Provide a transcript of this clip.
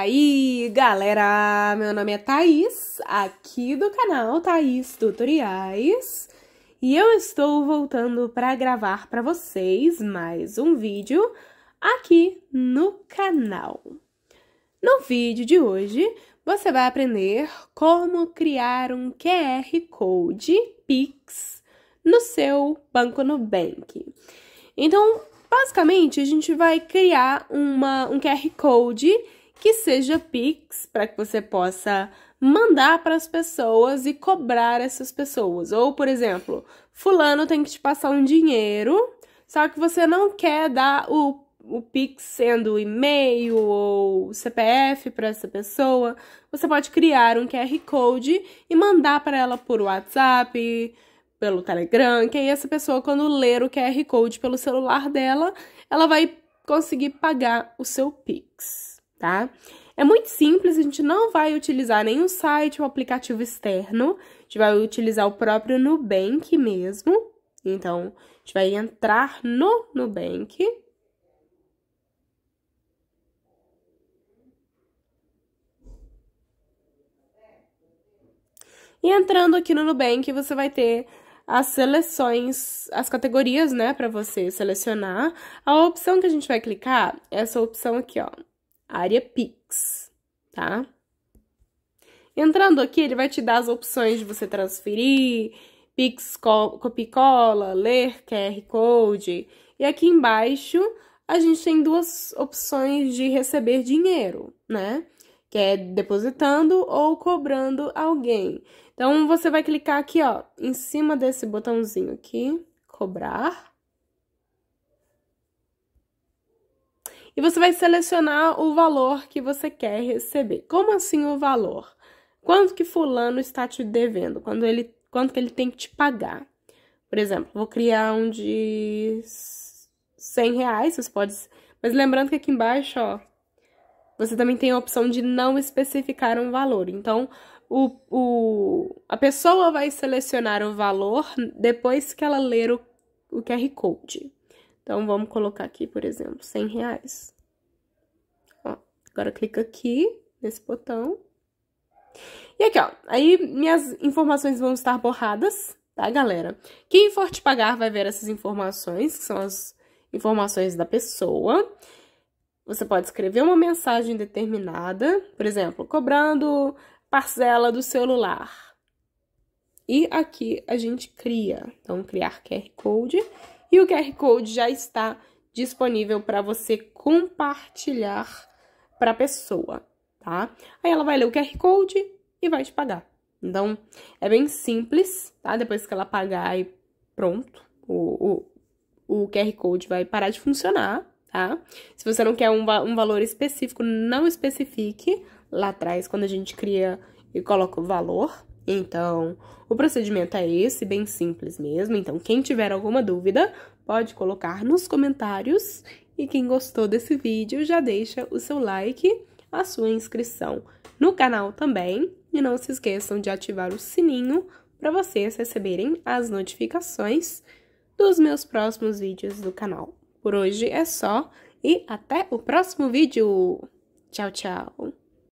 aí, galera? Meu nome é Thaís, aqui do canal Thaís Tutoriais, e eu estou voltando para gravar para vocês mais um vídeo aqui no canal. No vídeo de hoje, você vai aprender como criar um QR Code Pix no seu banco Nubank. Então, basicamente, a gente vai criar uma, um QR Code que seja Pix, para que você possa mandar para as pessoas e cobrar essas pessoas. Ou, por exemplo, fulano tem que te passar um dinheiro, só que você não quer dar o, o Pix sendo e-mail ou CPF para essa pessoa. Você pode criar um QR Code e mandar para ela por WhatsApp, pelo Telegram, que aí essa pessoa, quando ler o QR Code pelo celular dela, ela vai conseguir pagar o seu Pix tá? É muito simples, a gente não vai utilizar nenhum site ou aplicativo externo, a gente vai utilizar o próprio Nubank mesmo. Então, a gente vai entrar no Nubank. E entrando aqui no Nubank, você vai ter as seleções, as categorias, né, para você selecionar. A opção que a gente vai clicar é essa opção aqui, ó, área Pix, tá? Entrando aqui, ele vai te dar as opções de você transferir, Pix, Copicola, ler QR Code. E aqui embaixo, a gente tem duas opções de receber dinheiro, né? Que é depositando ou cobrando alguém. Então, você vai clicar aqui, ó, em cima desse botãozinho aqui, cobrar. e você vai selecionar o valor que você quer receber. Como assim o valor? Quanto que fulano está te devendo? Quando ele, quanto que ele tem que te pagar? Por exemplo, vou criar um de 100 reais, Você pode. Mas lembrando que aqui embaixo, ó, você também tem a opção de não especificar um valor. Então, o, o, a pessoa vai selecionar o valor depois que ela ler o, o QR Code. Então, vamos colocar aqui, por exemplo, 100 reais. Ó, agora clica aqui, nesse botão. E aqui, ó, aí minhas informações vão estar borradas, tá, galera? Quem for te pagar vai ver essas informações, que são as informações da pessoa. Você pode escrever uma mensagem determinada, por exemplo, cobrando parcela do celular. E aqui a gente cria, então, criar QR Code. E o QR Code já está disponível para você compartilhar para a pessoa, tá? Aí ela vai ler o QR Code e vai te pagar. Então, é bem simples, tá? Depois que ela pagar, e pronto, o, o, o QR Code vai parar de funcionar, tá? Se você não quer um, um valor específico, não especifique lá atrás, quando a gente cria e coloca o valor, então, o procedimento é esse, bem simples mesmo. Então, quem tiver alguma dúvida, pode colocar nos comentários. E quem gostou desse vídeo, já deixa o seu like, a sua inscrição no canal também. E não se esqueçam de ativar o sininho para vocês receberem as notificações dos meus próximos vídeos do canal. Por hoje é só e até o próximo vídeo. Tchau, tchau!